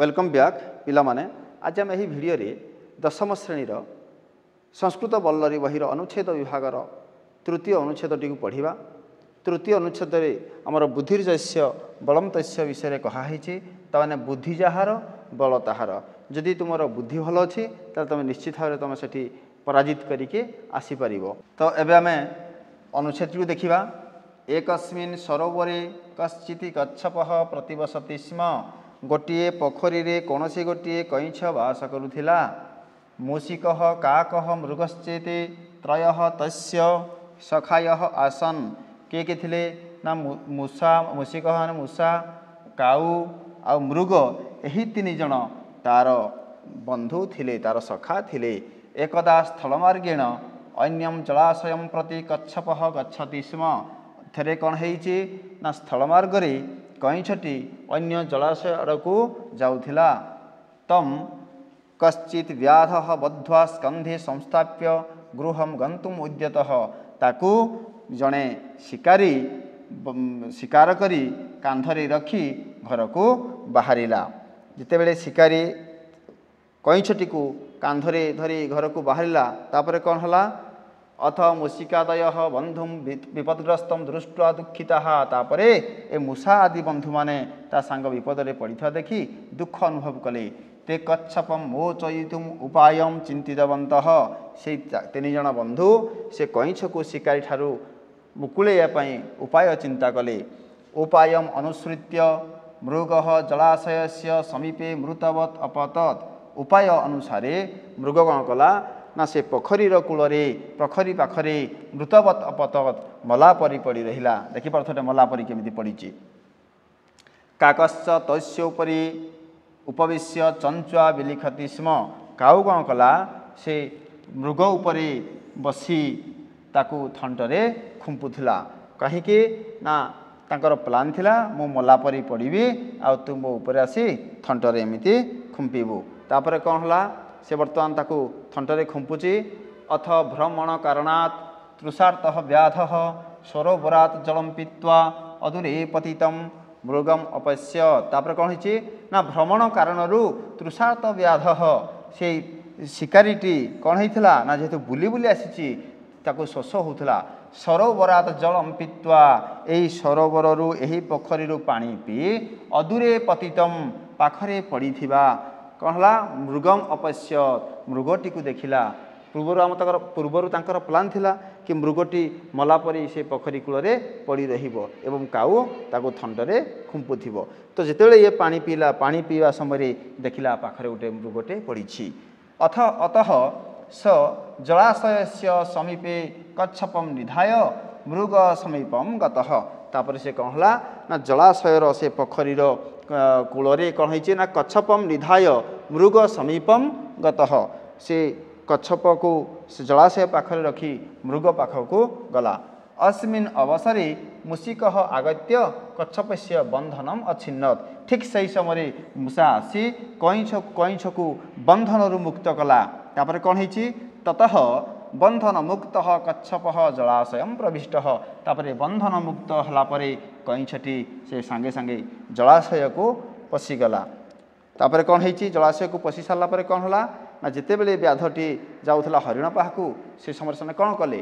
welcome back ପିଲାମାନେ ଆଜି ଆମେ ଏହି ଭିଡ଼ିଓରେ ଦଶମ ଶ୍ରେଣୀର ସଂସ୍କୃତ ବଲ୍ଲରୀ ବହିର ଅନୁଚ୍ଛେଦ ବିଭାଗର ତୃତୀୟ ଅନୁଚ୍ଛେଦଟିକୁ ପଢ଼ିବା ତୃତୀୟ ଅନୁଚ୍ଛେଦରେ ଆମର ବୁଦ୍ଧିର୍ଜସ୍ୟ ବଳନ୍ତସ୍ୟ ବିଷୟରେ କୁହା ହେଇଛି ତାମାନେ ବୁଦ୍ଧି ଯାହାର ବଳ ତାହାର ଯଦି ତୁମର ବୁଦ୍ଧି ଭଲ ଅଛି ତାହେଲେ ତୁମେ ନିଶ୍ଚିତ ଭାବରେ ତୁମେ ସେଠି ପରାଜିତ କରିକି ଆସିପାରିବ ତ ଏବେ ଆମେ ଅନୁଚ୍ଛେଦକୁ ଦେଖିବା ଏକସ୍ମିନ୍ ସରୋବରେ କଶ୍ଚିତ୍ ଗଛପ ପ୍ରତିବସତି ସ୍ମ ଗୋଟିଏ ପୋଖରୀରେ କୌଣସି ଗୋଟିଏ କଇଁଛ ବାସ କରୁଥିଲା ମୂଷିକହ କହ ମୃଗଶ୍ଚେତ ତ୍ରୟ ତସ୍ୟ ସଖାୟ ଆସନ୍ କିଏ କିଏ ଥିଲେ ନା ମୂଷା ମୂଷିକହ ମାନେ ମୂଷା କାଉ ଆଉ ମୃଗ ଏହି ତିନି ଜଣ ତା'ର ବନ୍ଧୁ ଥିଲେ ତା'ର ସଖା ଥିଲେ ଏକଦା ସ୍ଥଳମାର୍ଗିଣ ଅନ୍ୟମ ଜଳାଶୟ ପ୍ରତି କଚ୍ଛପ ଗଛ ତିଷ୍ମ ଥରେ କ'ଣ ହେଇଛି ନା ସ୍ଥଳ ମାର୍ଗରେ କଇଁଛଟି ଅନ୍ୟ ଜଳାଶୟ ଆଡ଼କୁ ଯାଉଥିଲା ତମ୍ କଶ୍ଚିତ୍ ବ୍ୟାଧ ବଧ୍ୱା ସ୍କନ୍ଧେ ସଂସ୍ଥାପ୍ୟ ଗୃହମ ଗନ୍ତୁମ ଉଦ୍ୟତ ତାକୁ ଜଣେ ଶିକାରୀ ଶିକାର କରି କାନ୍ଧରେ ରଖି ଘରକୁ ବାହାରିଲା ଯେତେବେଳେ ଶିକାରୀ କଇଁଛଟିକୁ କାନ୍ଧରେ ଧରି ଘରକୁ ବାହାରିଲା ତାପରେ କ'ଣ ହେଲା अथ अथवा बन्धु विपदग्रस्तो दृष्ट्वा तापरे ए मूषा आदि बन्धु म साङ विपदले देखि दुःख अनुभव कले ते कचप मो चयितुम उपाय चिन्तितवन्त तिनजना बन्धु सैँछको शिकारी ठुलैप उपाय चिन्ता कले उपाय अनुसृत मृग जलाशयस्य समीपे मृतवत अपतत अनुसारे मृग गण कला ନା ସେ ପୋଖରୀର କୂଳରେ ପୋଖରୀ ପାଖରେ ମୃତବତ ଅପତବତ ମଲା ପରି ପଡ଼ି ରହିଲା ଦେଖିପାରୁଥିଲେ ମଲା ପରି କେମିତି ପଡ଼ିଛି କାକଶ୍ୟ ତୈଶ୍ୟ ଉପରେ ଉପବିଶ୍ୟ ଚଞ୍ଚୁଆ ବିଲିଖତି ସ୍ମ କାଉ କ'ଣ କଲା ସେ ମୃଗ ଉପରେ ବସି ତାକୁ ଥଣ୍ଟରେ ଖୁମ୍ପୁଥିଲା କାହିଁକି ନା ତାଙ୍କର ପ୍ଲାନ୍ ଥିଲା ମୁଁ ମଲା ପରି ପଡ଼ିବି ଆଉ ତୁ ମୋ ଉପରେ ଆସି ଥଣ୍ଟରେ ଏମିତି ଖୁମ୍ପିବୁ ତାପରେ କ'ଣ ହେଲା ସେ ବର୍ତ୍ତମାନ ତାକୁ ଥଣ୍ଟରେ ଖୁମ୍ପୁଛି ଅଥ ଭ୍ରମଣ କାରଣାତ୍ ତୃଷାର୍ଥ ବ୍ୟାଧ ସରୋବରାତ ଜଳମ ପିତ୍ୱା ଅଧୁରେ ପତିତମ ମୃଗମ ଅପଶ୍ୟ ତାପରେ କ'ଣ ହେଇଛି ନା ଭ୍ରମଣ କାରଣରୁ ତୃଷାର୍ଥ ବ୍ୟାଧ ସେଇ ଶିକାରୀଟି କ'ଣ ହେଇଥିଲା ନା ଯେହେତୁ ବୁଲି ବୁଲି ଆସିଛି ତାକୁ ଶୋଷ ହେଉଥିଲା ସରୋବରାତ ଜଳମ ପିତ୍ୱା ଏହି ସରୋବରରୁ ଏହି ପୋଖରୀରୁ ପାଣି ପିଇ ଅଦୂରେ ପତିତମ ପାଖରେ ପଡ଼ିଥିବା କ'ଣ ହେଲା ମୃଗମ ଅପଶ୍ୟ ମୃଗଟିକୁ ଦେଖିଲା ପୂର୍ବରୁ ଆମ ତାଙ୍କର ପୂର୍ବରୁ ତାଙ୍କର ପ୍ଲାନ୍ ଥିଲା କି ମୃଗଟି ମଲା ପରି ସେ ପୋଖରୀ କୂଳରେ ପଡ଼ି ରହିବ ଏବଂ କାଉ ତାକୁ ଥଣ୍ଡରେ ଖୁମ୍ପୁଥିବ ତ ଯେତେବେଳେ ଇଏ ପାଣି ପିଇଲା ପାଣି ପିଇବା ସମୟରେ ଦେଖିଲା ପାଖରେ ଗୋଟେ ମୃଗଟେ ପଡ଼ିଛି ଅଥ ଅତଃ ସ ଜଳାଶୟ ସମୀପେ କଚ୍ଛପମ୍ ନିଧାୟ ମୃଗ ସମୀପମ୍ ଗତଃ ତାପରେ ସେ କ'ଣ ହେଲା ନା ଜଳାଶୟର ସେ ପୋଖରୀର କୂଳରେ କ'ଣ ହେଇଛି ନା କଚ୍ଛପମ୍ ନିଧାୟ ମୃଗ ସମୀପମ୍ ଗତ ସେ କଚ୍ଛପକୁ ସେ ଜଳାଶୟ ପାଖରେ ରଖି ମୃଗ ପାଖକୁ ଗଲା ଅସ୍ମିନ୍ ଅବସରେ ମୂଷିକହ ଆଗତ୍ୟ କଚ୍ଛପେଶ୍ୟ ବନ୍ଧନମ୍ ଅଛିନ୍ନ ଠିକ୍ ସେହି ସମୟରେ ମୂଷା ଆସି କଇଁଛ କଇଁଛକୁ ବନ୍ଧନରୁ ମୁକ୍ତ କଲା ତାପରେ କ'ଣ ହେଇଛି ତତଃ ବନ୍ଧନ ମୁକ୍ତ କଚ୍ଛପ ଜଳାଶୟ ପ୍ରବିଷ୍ଟ ତାପରେ ବନ୍ଧନ ମୁକ୍ତ ହେଲା ପରେ କଇଁଛଟି ସେ ସାଙ୍ଗେ ସାଙ୍ଗେ ଜଳାଶୟକୁ ପଶିଗଲା ତାପରେ କ'ଣ ହେଇଛି ଜଳାଶୟକୁ ପଶି ସାରିଲା ପରେ କ'ଣ ହେଲା ନା ଯେତେବେଳେ ବ୍ୟାଧଟି ଯାଉଥିଲା ହରିଣ ପାହାକୁ ସେ ସମୟରେ ସେମାନେ କ'ଣ କଲେ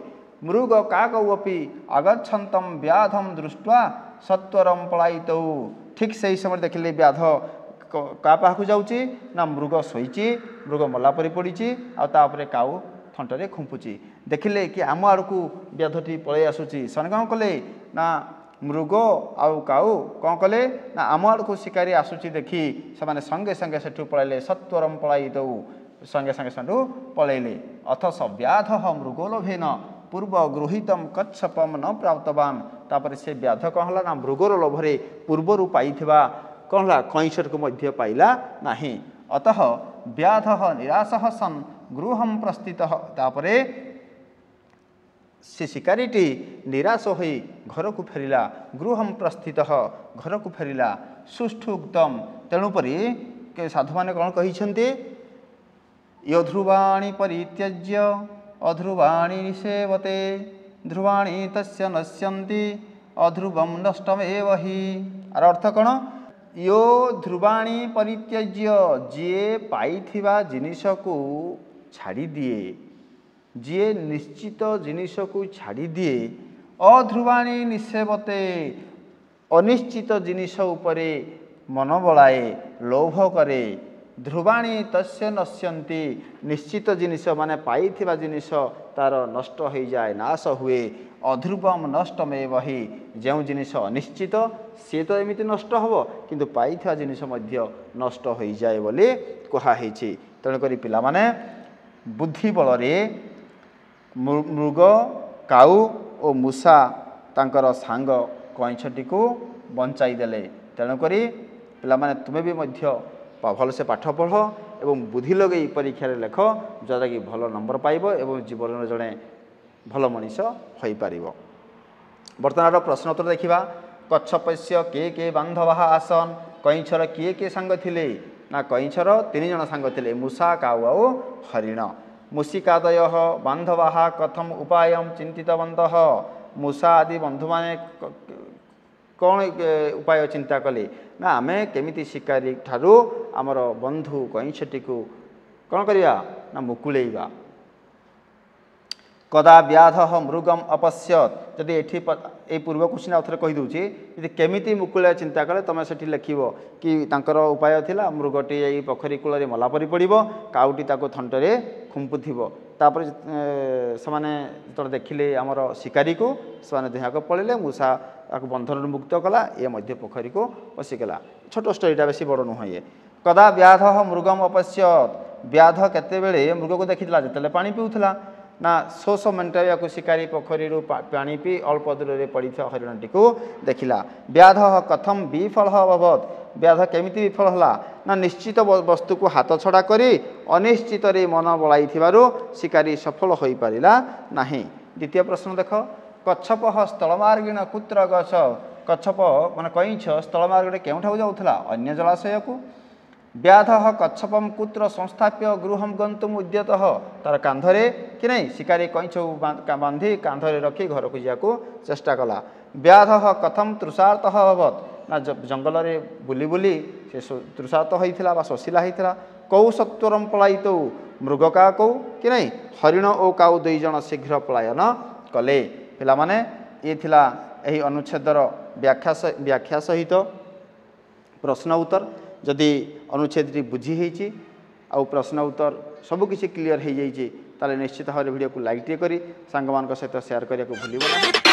ମୃଗ କାକ ଓପି ଆଗଛନ୍ତମ ବ୍ୟାଧମ ଦୃଷ୍ଟା ସତ୍ୱରମ ପଳାଇତ ଠିକ୍ ସେହି ସମୟରେ ଦେଖିଲେ ବ୍ୟାଧ କା ପାହାକୁ ଯାଉଛି ନା ମୃଗ ଶୋଇଛି ମୃଗ ମଲା ପରି ପଡ଼ିଛି ଆଉ ତା'ପରେ କାଉ ଥଣ୍ଟରେ ଖୁମ୍ପୁଛି ଦେଖିଲେ କି ଆମ ଆଡ଼କୁ ବ୍ୟାଧଟି ପଳାଇ ଆସୁଛି ସେମାନେ କ'ଣ କଲେ ନା ମୃଗ ଆଉ କାଉ କ'ଣ କଲେ ନା ଆମ ଆଡ଼କୁ ଶିକାରୀ ଆସୁଛି ଦେଖି ସେମାନେ ସଙ୍ଗେ ସଙ୍ଗେ ସେଠୁ ପଳାଇଲେ ସତ୍ୱରମ୍ ପଳାଇ ଦେଉ ସଙ୍ଗେ ସଙ୍ଗେ ସେଠୁ ପଳାଇଲେ ଅଥ ସବ୍ୟାଧ ମୃଗ ଲୋଭେନ ପୂର୍ବ ଗୃହୀତମ କଚ୍ଛପମ ନ ପ୍ରାପ୍ତବାନ ତାପରେ ସେ ବ୍ୟାଧ କ'ଣ ହେଲା ନା ମୃଗର ଲୋଭରେ ପୂର୍ବରୁ ପାଇଥିବା କ'ଣ ହେଲା କଇଁଛରକୁ ମଧ୍ୟ ପାଇଲା ନାହିଁ ଅତଃ ବ୍ୟାଧ ନିରାଶ ସନ୍ ଗୃହମ ପ୍ରସ୍ଥିତ ତାପରେ ସେ ଶିକାରୀଟି ନିରାଶ ହୋଇ ଘରକୁ ଫେରିଲା ଗୃହମ ପ୍ରସ୍ଥିତ ଘରକୁ ଫେରିଲା ସୁଷ୍ଠୁ ଉତ୍ତମ ତେଣୁପରି ସାଧୁମାନେ କ'ଣ କହିଛନ୍ତି ୟଧ୍ରୁବାଣୀ ପରିତ୍ୟଜ୍ୟ ଅଧ୍ରୁବାଣୀ ନିଷେବତେ ଧ୍ରୁବାଣୀ ତସ୍ୟ ନଶ୍ୟନ୍ତି ଅଧ୍ରୁବମ ନଷ୍ଟମେବ ହି ଆର ଅର୍ଥ କ'ଣ ୟୋ ଧ୍ରୁବାଣୀ ପରିତ୍ୟଜ୍ୟ ଯିଏ ପାଇଥିବା ଜିନିଷକୁ ଛାଡ଼ିଦିଏ ଯିଏ ନିଶ୍ଚିତ ଜିନିଷକୁ ଛାଡ଼ିଦିଏ ଅଧ୍ରୁବାଣୀ ନିଷେବତେ ଅନିଶ୍ଚିତ ଜିନିଷ ଉପରେ ମନ ବଳାଏ ଲୋଭ କରେ ଧ୍ରୁବାଣୀ ତସ୍ୟ ନଶ୍ୟନ୍ତି ନିଶ୍ଚିତ ଜିନିଷ ମାନେ ପାଇଥିବା ଜିନିଷ ତାର ନଷ୍ଟ ହୋଇଯାଏ ନାଶ ହୁଏ ଅଧ୍ରୁବମ ନଷ୍ଟମେ ବହି ଯେଉଁ ଜିନିଷ ଅନିଶ୍ଚିତ ସିଏ ତ ଏମିତି ନଷ୍ଟ ହେବ କିନ୍ତୁ ପାଇଥିବା ଜିନିଷ ମଧ୍ୟ ନଷ୍ଟ ହୋଇଯାଏ ବୋଲି କୁହାହେଇଛି ତେଣୁକରି ପିଲାମାନେ ବୁଦ୍ଧି ବଳରେ ମୃଗ କାଉ ଓ ମୂଷା ତାଙ୍କର ସାଙ୍ଗ କଇଁଛଟିକୁ ବଞ୍ଚାଇ ଦେଲେ ତେଣୁକରି ପିଲାମାନେ ତୁମେ ବି ମଧ୍ୟ ଭଲସେ ପାଠ ପଢ଼ ଏବଂ ବୁଦ୍ଧି ଲଗେଇ ପରୀକ୍ଷାରେ ଲେଖ ଯଦ୍ୱାରାକି ଭଲ ନମ୍ବର ପାଇବ ଏବଂ ଜୀବନର ଜଣେ ଭଲ ମଣିଷ ହୋଇପାରିବ ବର୍ତ୍ତମାନ ପ୍ରଶ୍ନ ଉତ୍ତର ଦେଖିବା କଚ୍ଛ ପଶ୍ୟ କିଏ କିଏ ବାନ୍ଧବାହ ଆସନ୍ କଇଁଛର କିଏ କିଏ ସାଙ୍ଗ ଥିଲେ ନା କଇଁଛର ତିନି ଜଣ ସାଙ୍ଗ ଥିଲେ ମୂଷା କାଉ ଆଉ ହରିଣ ମୂଷିକାଦୟ ବାନ୍ଧବାହ କଥମ ଉପାୟ ଚିନ୍ତିତବନ୍ତ ମୂଷା ଆଦି ବନ୍ଧୁମାନେ କ'ଣ ଉପାୟ ଚିନ୍ତା କଲେ ନା ଆମେ କେମିତି ଶିକାରୀ ଠାରୁ ଆମର ବନ୍ଧୁ କଇଁଛଟିକୁ କ'ଣ କରିବା ନା ମୁକୁଳେଇବା କଦା ବ୍ୟାଧ ମୃଗମ ଅପଶ୍ୟତ ଯଦି ଏଠି ଏଇ ପୂର୍ବ କୃଷ୍ଣ ଆଉ ଥରେ କହିଦେଉଛି ଯଦି କେମିତି ମୁକୁଳିଆ ଚିନ୍ତା କଲେ ତୁମେ ସେଠି ଲେଖିବ କି ତାଙ୍କର ଉପାୟ ଥିଲା ମୃଗଟି ଏଇ ପୋଖରୀ କୂଳରେ ମଲା ପରି ପଡ଼ିବ କାଉଟି ତାକୁ ଥଣ୍ଟରେ ଖୁମ୍ପୁଥିବ ତାପରେ ସେମାନେ ଯେତେବେଳେ ଦେଖିଲେ ଆମର ଶିକାରୀକୁ ସେମାନେ ଦେହକୁ ପଳେଇଲେ ମୂଷା ତାକୁ ବନ୍ଧନରୁ ମୁକ୍ତ କଲା ଇଏ ମଧ୍ୟ ପୋଖରୀକୁ ପଶିଗଲା ଛୋଟ ଷ୍ଟୋରୀଟା ବେଶୀ ବଡ଼ ନୁହେଁ ଇଏ କଦା ବ୍ୟାଧ ମୃଗମ ଅପଶ୍ୟତ ବ୍ୟାଧ କେତେବେଳେ ମୃଗକୁ ଦେଖିଥିଲା ଯେତେବେଳେ ପାଣି ପିଉଥିଲା ନା ଶୋଷ ମେଣ୍ଟାଇବାକୁ ଶିକାରୀ ପୋଖରୀରୁ ପାଣି ପିଇ ଅଳ୍ପ ଦୂରରେ ପଡ଼ିଥିବା ହରିଣଟିକୁ ଦେଖିଲା ବ୍ୟାଧ କଥମ ବିଫଳ ଅଭବତ୍ ବ୍ୟାଧ କେମିତି ବିଫଳ ହେଲା ନା ନିଶ୍ଚିତ ବସ୍ତୁକୁ ହାତ ଛଡ଼ା କରି ଅନିଶ୍ଚିତରେ ମନ ବଳାଇଥିବାରୁ ଶିକାରୀ ସଫଳ ହୋଇପାରିଲା ନାହିଁ ଦ୍ୱିତୀୟ ପ୍ରଶ୍ନ ଦେଖ କଚ୍ଛପହ ସ୍ଥଳମାର୍ଗିଣ କୁତ୍ର ଗଛ କଚ୍ଛପ ମାନେ କଇଁଛ ସ୍ଥଳମାର୍ଗରେ କେଉଁଠାକୁ ଯାଉଥିଲା ଅନ୍ୟ ଜଳାଶୟକୁ ବ୍ୟାଧ କଚ୍ଛପମ୍ କୁତ୍ର ସଂସ୍ଥାପ୍ୟ ଗୃହମ୍ ଗନ୍ତୁମ୍ ଉଦ୍ୟତ ତା'ର କାନ୍ଧରେ କି ନାହିଁ ଶିକାରୀ କଇଁଛଉ ବାନ୍ଧି କାନ୍ଧରେ ରଖି ଘରକୁ ଯିବାକୁ ଚେଷ୍ଟା କଲା ବ୍ୟାଧ କଥମ୍ ତୃଷାର୍ତ୍ତଃ ଅବତ୍ ନା ଜଙ୍ଗଲରେ ବୁଲି ବୁଲି ସେ ତୃଷାର୍ତ୍ତ ହୋଇଥିଲା ବା ଶୋଷିଲା ହୋଇଥିଲା କୋଉ ସତ୍ୱରମ୍ ପଳାଇତୋ ମୃଗ କା କୋଉ କି ନାହିଁ ହରିଣ ଓ କାଉ ଦୁଇ ଜଣ ଶୀଘ୍ର ପଳାୟନ କଲେ ପିଲାମାନେ ଇଏ ଥିଲା ଏହି ଅନୁଚ୍ଛେଦର ବ୍ୟାଖ୍ୟା ବ୍ୟାଖ୍ୟା ସହିତ ପ୍ରଶ୍ନ ଉତ୍ତର ଯଦି ଅନୁଚ୍ଛେଦଟି ବୁଝି ହେଇଛି ଆଉ ପ୍ରଶ୍ନ ଉତ୍ତର ସବୁକିଛି କ୍ଲିଅର୍ ହେଇଯାଇଛି ତାହେଲେ ନିଶ୍ଚିତ ଭାବରେ ଭିଡ଼ିଓକୁ ଲାଇକ୍ ଟିକେ କରି ସାଙ୍ଗମାନଙ୍କ ସହିତ ସେୟାର କରିବାକୁ ଭୁଲିବ ନାହିଁ